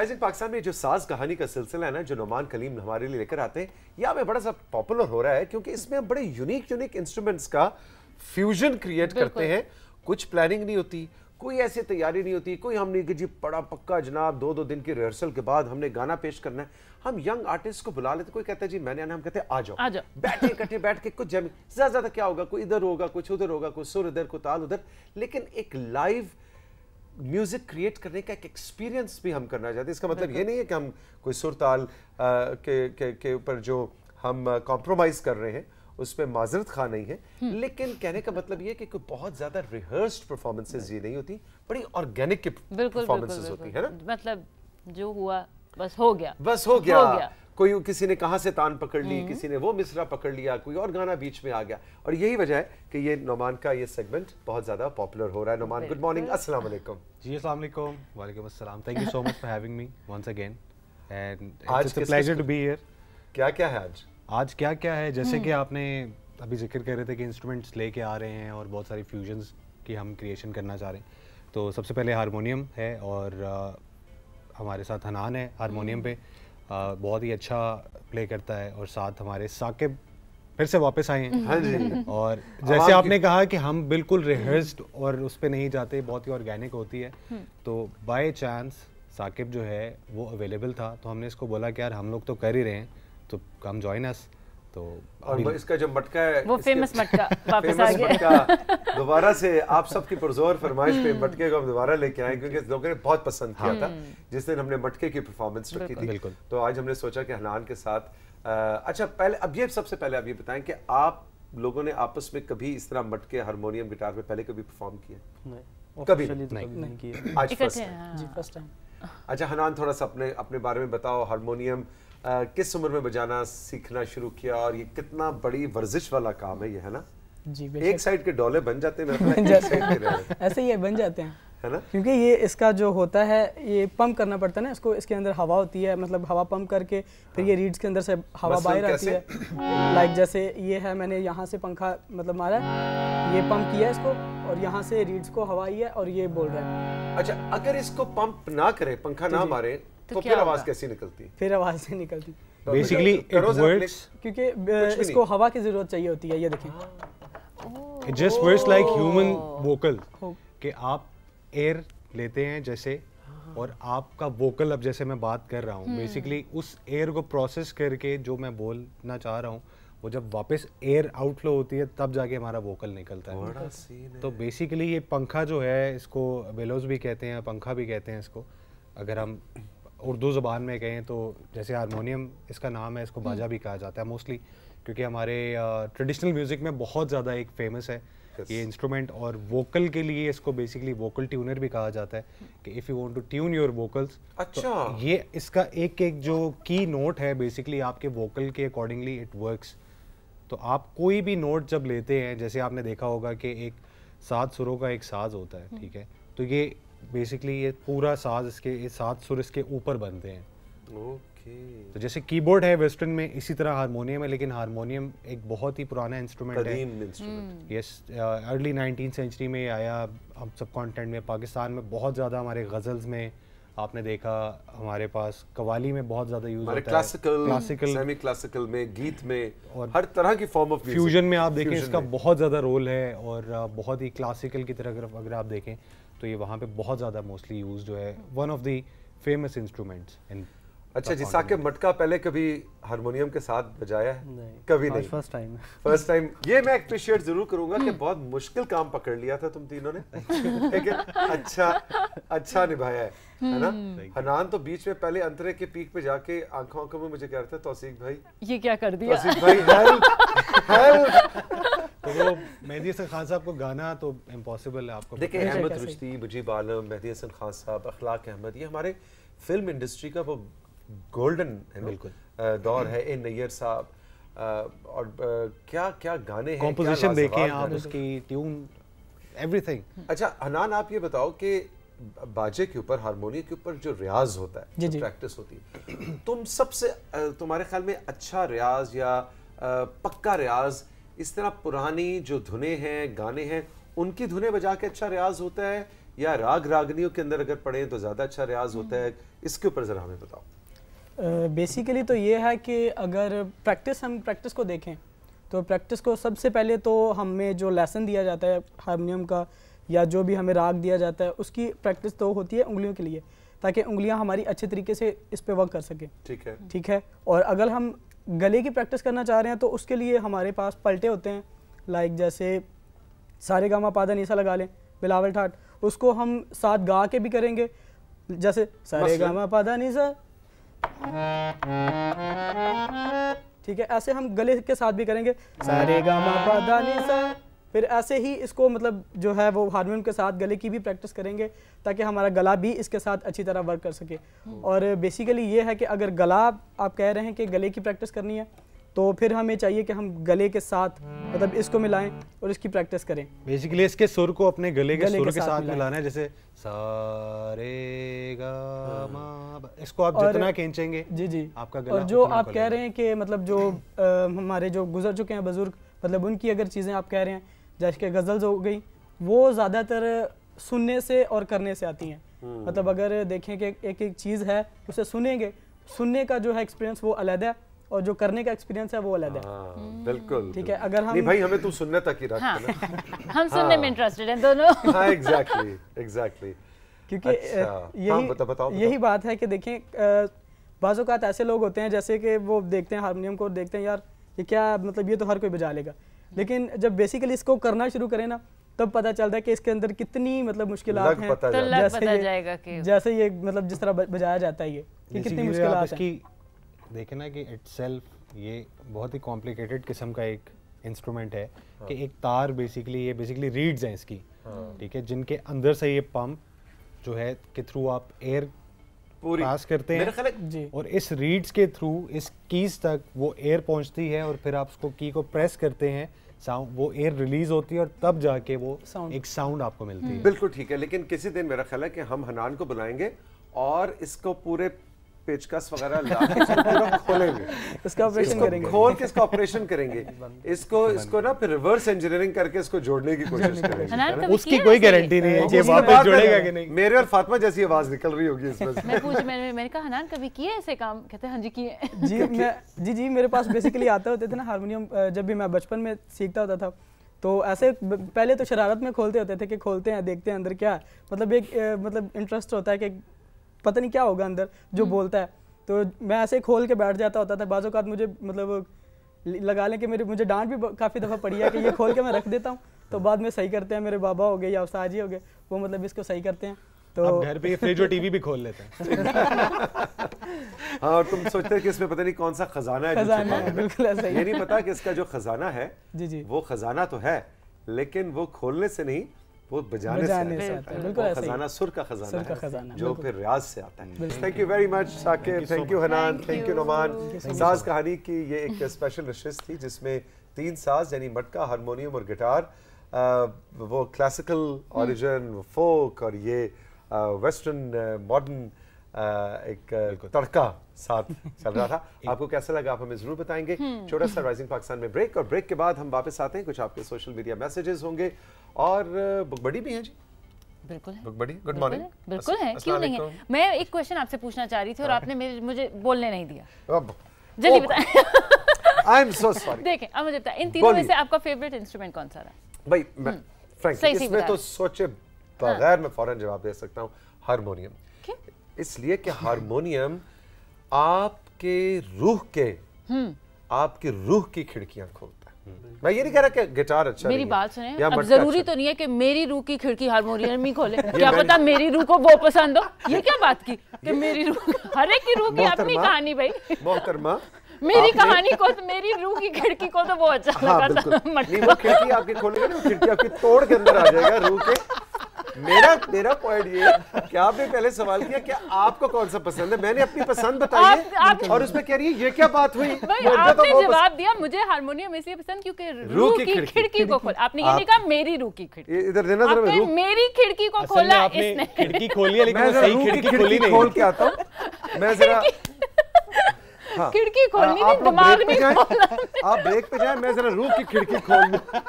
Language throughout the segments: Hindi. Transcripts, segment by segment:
नाजिन पाकिस्तान में जो साज कहानी का सिलसिला है ना जो नुमान कलीम हमारे लिए लेकर आते हैं यह हमें बड़ा सा पॉपुलर हो रहा है क्योंकि इसमें हम बड़े यूनिक यूनिक इंस्ट्रूमेंट्स का फ्यूजन क्रिएट करते हैं कुछ प्लानिंग नहीं होती कोई ऐसी तैयारी नहीं होती कोई हमने कि जी बड़ा पक्का जनाब दो दो दिन की रिहर्सल के बाद हमने गाना पेश करना है हम यंग आर्टिस्ट को बुला लेते कोई कहता है जी मैंने आना हम कहते आ जाओ आ जाओ बैठे इकट्ठे बैठ के कुछ जमी ज्यादा ज्यादा क्या होगा कोई इधर होगा कुछ उधर होगा कुछ सुर इधर को ताल उधर लेकिन एक लाइव म्यूज़िक क्रिएट करने का एक एक्सपीरियंस भी हम करना चाहते हैं इसका मतलब ये नहीं है कि हम कोई सुरताल के के के ऊपर जो हम कॉम्प्रोमाइज़ कर रहे हैं उस पर माजरत खा नहीं है हम्म। लेकिन कहने का मतलब ये कि कोई बहुत ज़्यादा रिहर्स्ड परफॉर्मेंसेज ये नहीं होती बड़ी ऑर्गेनिक परफॉर्मेंसेज होती है ना मतलब जो हुआ बस हो गया बस हो गया, हो गया। कोई किसी ने कहाँ से तान पकड़ ली हम्म। किसी ने वो मिसरा पकड़ लिया कोई और गाना बीच में आ गया और यही वजह है कि ये नोमान का ये सेगमेंट बहुत ज़्यादा पॉपुलर हो रहा है नोमान गुड मॉर्निंग अस्सलाम वालेकुम जी अस्सलाम वालेकुम अस्सलाम thank you so much for having me once again and pleasure to be here क्या क्या है आज आज क्या क्या है जैसे कि हम्म। आपने अभी जिक्र कर रहे थे कि इंस्ट्रूमेंट्स लेके आ रहे हैं और बहुत सारी फ्यूजन्स की हम क्रिएशन करना चाह रहे हैं तो सबसे पहले हारमोनीय है और uh, हमारे साथ हनान है हारमोनीय हम्म। पे बहुत ही अच्छा प्ले करता है और साथ हमारे साकिब फिर से वापस आए हैं हाँ जी और जैसे आपने कहा कि हम बिल्कुल रिहर्स्ड और उस पर नहीं जाते बहुत ही ऑर्गेनिक होती है हम्म। तो बाय चांस साकिब जो है वो अवेलेबल था तो हमने इसको बोला कि यार हम लोग तो कर ही रहे हैं तो कम ज्वाइन अस तो और इसका जो मटका है वो फेमस मटका वापस आ गया दोबारा से आप सबकी पुरजोर फरमाइश पे हम्म। मटके को हम दोबारा लेके आए क्योंकि लोगों ने बहुत पसंद किया था हम्म। जिस दिन हमने मटके की परफॉर्मेंस रखी थी तो आज हमने सोचा कि हनान के साथ अच्छा पहले अब ये सबसे पहले आप ये बताएं कि आप लोगों ने आपस में कभी इस तरह मटके हारमोनियम गिटार में पहले कभी परफॉर्म किया तो कभी नहीं किए आज फर्स्ट टाइम हाँ। अच्छा हनान थोड़ा सा अपने अपने बारे में बताओ हारमोनियम आ, किस उम्र में बजाना सीखना शुरू किया और ये कितना बड़ी वर्जिश वाला काम है ये है ना जी एक साइड के डोले बन जाते हैं ऐसे ही बन जाते हैं है ना क्योंकि ये इसका जो होता है ये पंप करना पड़ता है ना इसको इसके अंदर हवा होती है मतलब हवा पंप करके फिर हाँ। ये रीड्स के अंदर से हवा बाहर आती है लाइक जैसे ये है मैंने यहाँ से पंखा मतलब मारा ये पंप किया है इसको और यहाँ से रीड्स को हवा आई है और ये बोल रहा है अच्छा अगर इसको पंप ना करे पंखा ना मारे तो, तो फिर आवाज कैसी निकलती है फिर आवाज से निकलती बेसिकली इट वर्क्स क्योंकि इसको हवा की जरूरत चाहिए होती है ये देखें it just works like human vocal कि आप एयर लेते हैं जैसे और आपका वोकल अब जैसे मैं बात कर रहा हूँ बेसिकली हम्म। उस एयर को प्रोसेस करके जो मैं बोलना चाह रहा हूँ वो जब वापस एयर आउटफ्लो होती है तब जाके हमारा वोकल निकलता है तो बेसिकली ये पंखा जो है इसको बेलोज भी कहते हैं पंखा भी कहते हैं इसको अगर हम उर्दू ज़बान में कहें तो जैसे हारमोनीम इसका नाम है इसको बाजा हम्म। भी कहा जाता है मोस्टली क्योंकि हमारे ट्रेडिशनल म्यूज़िक में बहुत ज़्यादा एक फेमस है ये इंस्ट्रूमेंट और वोकल के लिए इसको बेसिकली वोकल ट्यूनर भी कहा जाता है कि if you want to tune your vocals अच्छा तो ये इसका एक एक जो की नोट है बेसिकली आपके वोकल के अकॉर्डिंगली इट वर्क्स तो आप कोई भी नोट जब लेते हैं जैसे आपने देखा होगा कि एक सात सुरों का एक साज होता है हम्म। ठीक है तो ये बेसिकली ये पूरा साज इसके ये सात सुर इसके ऊपर बनते हैं ओके तो जैसे कीबोर्ड है वेस्टर्न में इसी तरह हारमोनियम है लेकिन हारमोनियम एक बहुत ही पुराना इंस्ट्रूमेंट है यस अर्ली नाइनटीन सेंचुरी में आया हम सब कॉन्टेंट में पाकिस्तान में बहुत ज़्यादा हमारे गज़ल्स में आपने देखा हमारे पास कवाली में बहुत ज्यादा यूज होता क्लासिकल, है क्लासिकल सेमी क्लासिकल में गीत में और हर तरह की फॉर्म ऑफ फ्यूजन में आप देखें इसका बहुत ज्यादा रोल है और बहुत ही क्लासिकल की तरह अगर आप देखें तो ये वहाँ पे बहुत ज़्यादा मोस्टली यूज जो है one of the famous instruments in अच्छा जी साकिब मटका पहले कभी हारमोनियम के साथ बजाया है नहीं, कभी नहीं फर्स्ट टाइम फर्स्ट टाइम ये मैं अप्रिशिएट जरूर करूंगा कि hmm. बहुत मुश्किल काम पकड़ लिया था तुम तीनों ने ठीक है अच्छा अच्छा निभाया है है ना hmm. हनान तो बीच में पहले अंतरे के पीक पे जाके आंखों आंखों में मुझे कह रहे थे तौसीक भाई ये क्या कर दिया तौसीक भाई हेल्प हेल्प तो वो मेहदी हसन खान साहब को गाना तो इम्पॉसिबल है आपको देखिए अहमद रुश्ती मुजीब आलम मेहदी हसन खान साहब अखलाक अहमद ये हमारे फिल्म इंडस्ट्री का वो गोल्डन दौर है हम्म। ए नैयर साहब और क्या क्या गाने हैं कंपोजिशन देखें आप उसकी ट्यून हम्म। एवरीथिंग अच्छा हनान आप ये बताओ कि बाजे के ऊपर हारमोनियम के ऊपर जो रियाज होता है जो प्रैक्टिस होती है तुम सबसे तुम्हारे ख्याल में अच्छा रियाज या पक्का रियाज इस तरह पुरानी जो धुने हैं गाने हैं उनकी धुने बजा के अच्छा रियाज होता है या राग रागनियों के अंदर अगर पढ़े तो ज़्यादा अच्छा रियाज होता है हम्म। इसके ऊपर ज़रा हमें बताओ बेसिकली तो ये है कि अगर प्रैक्टिस हम प्रैक्टिस को देखें तो प्रैक्टिस को सबसे पहले तो हमें जो लेसन दिया जाता है हारमोनियम का या जो भी हमें राग दिया जाता है उसकी प्रैक्टिस तो होती है उंगलियों के लिए ताकि उंगलियां हमारी अच्छे तरीके से इस पर वर्क कर सकें ठीक है ठीक है और अगर हम गले की प्रैक्टिस करना चाह रहे हैं तो उसके लिए हमारे पास पलटे होते हैं लाइक जैसे सारे गामा पादा नीसा लगा लें बिलावल ठाट उसको हम साथ गा के भी करेंगे जैसे सारे गामा पादा नीसा ठीक है ऐसे हम गले के साथ भी करेंगे सारे गामा पादा सा फिर ऐसे ही इसको मतलब जो है वो हारमोनियम के साथ गले की भी प्रैक्टिस करेंगे ताकि हमारा गला भी इसके साथ अच्छी तरह वर्क कर सके और बेसिकली ये है कि अगर गला आप कह रहे हैं कि गले की प्रैक्टिस करनी है तो फिर हमें चाहिए कि हम गले के साथ मतलब इसको मिलाएं और इसकी प्रैक्टिस करें बेसिकली इसके सुर को अपने गले के गले सुर के, के साथ, साथ मिलाना है जैसे सारेगा इसको आप जितना खींचेंगे जी जी आपका गला और जो आप कह रहे हैं कि मतलब जो हमारे जो गुजर चुके हैं बुजुर्ग मतलब उनकी अगर चीज़ें आप कह रहे हैं जैसे कि गज़ल्स हो गई वो ज़्यादातर सुनने से और करने से आती हैं हम्म। मतलब अगर देखें कि एक एक चीज़ है उसे सुनेंगे सुनने का जो है एक्सपीरियंस वो अलग है और जो करने का एक्सपीरियंस है वो अलग है हाँ, बिल्कुल ठीक है अगर हम नहीं भाई हमें तू सुनने तक ही रख हाँ, हम सुनने हाँ, में इंटरेस्टेड हैं दोनों हाँ, exactly, exactly. क्योंकि अच्छा, हाँ, यही हाँ, बता, बताओ, बताओ। यही बात है कि देखें बाज़ात ऐसे लोग होते हैं जैसे कि वो देखते हैं हारमोनियम को देखते हैं यार ये क्या मतलब ये तो हर कोई बजा लेगा लेकिन जब बेसिकली इसको करना शुरू करें ना तब पता चलता है कि इसके अंदर कितनी मतलब मुश्किल हैं जैसे ये जैसे ये मतलब जिस तरह बजाया जाता है ये कितनी मुश्किल देखे ना कि इट ये बहुत ही कॉम्प्लिकेटेड किस्म का एक इंस्ट्रूमेंट है हाँ। कि एक तार बेसिकली ये बेसिकली रीड्स हैं इसकी हाँ। ठीक हाँ। है जिनके अंदर से ये पंप जो है के थ्रू आप एयर पूरी पास करते हैं जी और इस रीड्स के थ्रू इस कीज तक वो एयर पहुंचती है और फिर आप उसको की को प्रेस करते हैं साउंड वो एयर रिलीज होती है और तब जाके वो साउंड एक साउंड आपको मिलती है हम्म। बिल्कुल ठीक है लेकिन किसी दिन मेरा ख्याल है कि हम हनान को बुलाएंगे और इसको पूरे पेचकस वगैरह खोलेंगे इसका ऑपरेशन करेंगे खोल के इसका ऑपरेशन करेंगे इसको इसको ना फिर रिवर्स इंजीनियरिंग करके इसको जोड़ने की कोशिश करेंगे उसकी कोई गारंटी नहीं है ये वापस जुड़ेगा कि नहीं मेरे और फातिमा जैसी आवाज निकल रही होगी इसमें मैं पूछ मैंने मैंने कहा हनान कभी किए ऐसे काम कहते हैं हां जी किए जी मैं जी जी मेरे पास बेसिकली आते होते थे ना हारमोनियम जब भी मैं बचपन में सीखता होता था तो ऐसे पहले तो शरारत में खोलते होते थे कि खोलते हैं देखते हैं अंदर क्या मतलब एक मतलब इंटरेस्ट होता है कि पता नहीं क्या होगा अंदर जो हम्म। बोलता है तो मैं ऐसे खोल के बैठ जाता होता था बाजू का मुझे मतलब लगा लें कि मेरे मुझे डांट भी काफ़ी दफ़ा पड़ी है कि ये खोल के मैं रख देता हूँ तो बाद में सही करते हैं मेरे बाबा हो गए या उस्ताद हो गए वो मतलब इसको सही करते हैं तो घर पे फ्रिज और टीवी भी खोल लेते हैं हाँ और तुम सोचते हो कि इसमें पता नहीं कौन सा खजाना है खजाना है बिल्कुल ऐसा ये नहीं पता कि इसका जो खजाना है जी जी वो खजाना तो है लेकिन वो खोलने से नहीं वो बजाने, बजाने से, आता है खजाना सुर का खजाना जो फिर रियाज से आता है thank you very much Saqib thank you Hanan thank you Numan साज कहानी की ये एक स्पेशल नशस्त थी जिसमें तीन साज यानी मटका हारमोनियम और गिटार वो क्लासिकल ओरिजिन फोक और ये वेस्टर्न मॉडर्न एक तड़का साथ चल रहा था आपको कैसा लगा आप हमें जरूर बताएंगे छोटा सा राइजिंग पाकिस्तान में ब्रेक और ब्रेक के बाद हम वापस आते हैं कुछ आपके सोशल मीडिया मैसेजेस होंगे और बुकबड़ी भी है जी बिल्कुल है क्यों नहीं है मैं एक क्वेश्चन आपसे पूछना चाह रही थी और हाँ। आपने मुझे बोलने नहीं दिया जल्दी बताए आई एम सो देखें अब मुझे इन तीनों में से आपका फेवरेट इंस्ट्रूमेंट कौन सा रहा भाई मैं फ्रैंकली हम्म। इसमें तो सोचे हाँ। बगैर हाँ। मैं फौरन जवाब दे सकता हूँ हारमोनियम इसलिए कि हारमोनियम आपके रूह के हम्म। आपकी रूह की खिड़कियां खोल मैं ये नहीं कह रहा कि गिटार अच्छा मेरी बात सुने अब जरूरी अच्छा। तो नहीं है कि मेरी रूह की खिड़की हारमोनियम ही खोले क्या पता मेरी रूह को वो पसंद हो ये क्या बात की कि मेरी रूह हर एक की रूह की अपनी कहानी भाई मोहतरमा मेरी कहानी को तो मेरी रूह की खिड़की को तो वो अच्छा हाँ, लगा था खिड़की आपकी खोलेंगे ना खिड़की आपकी तोड़ के अंदर आ जाएगा रूह के मेरा मेरा पॉइंट ये कि आपने पहले सवाल किया कि आपको कौन सा पसंद है मैंने अपनी पसंद बताई है आप, और उसमें कह रही है ये क्या बात हुई आपने तो जवाब दिया मुझे हारमोनियम इसलिए पसंद क्योंकि रूह की खिड़की को खोल आपने ये नहीं कहा मेरी रूह की खिड़की इधर देना जरा मेरी खिड़की को खोला इसने खिड़की खोली लेकिन मैं सही खिड़की खोली नहीं खोल के आता हूं मैं जरा खिड़की हाँ। खोलनी नहीं दिमाग नहीं खोलना आप ब्रेक पे जाए मैं जरा रूह की खिड़की खोल लूं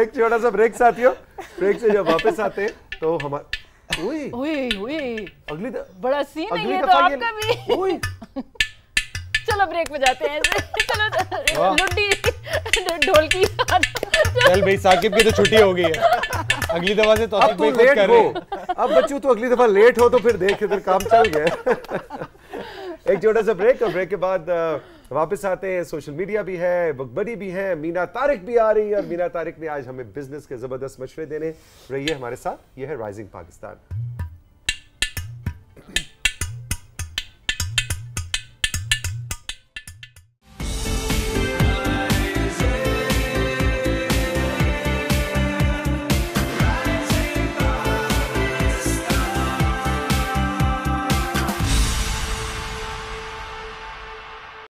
एक छोटा सा ब्रेक साथियों ब्रेक से जब वापस आते हैं तो हमारे ओए ओए ओए अगली द... बड़ा सीन है ये तो आपका भी ओए चलो ब्रेक में जाते हैं चलो लुड्डी ढोलकी चल भाई साकिब की तो छुट्टी हो गई है अगली दफा से तो अब तू लेट हो अब बच्चों तो अगली दफा लेट हो तो फिर देख इधर काम चल गया एक छोटा सा ब्रेक और ब्रेक के बाद वापस आते हैं सोशल मीडिया भी है बकबड़ी भी है मीना तारिक भी आ रही है और मीना तारिक ने आज हमें बिजनेस के जबरदस्त मशवरे देने रही है हमारे साथ ये है राइजिंग पाकिस्तान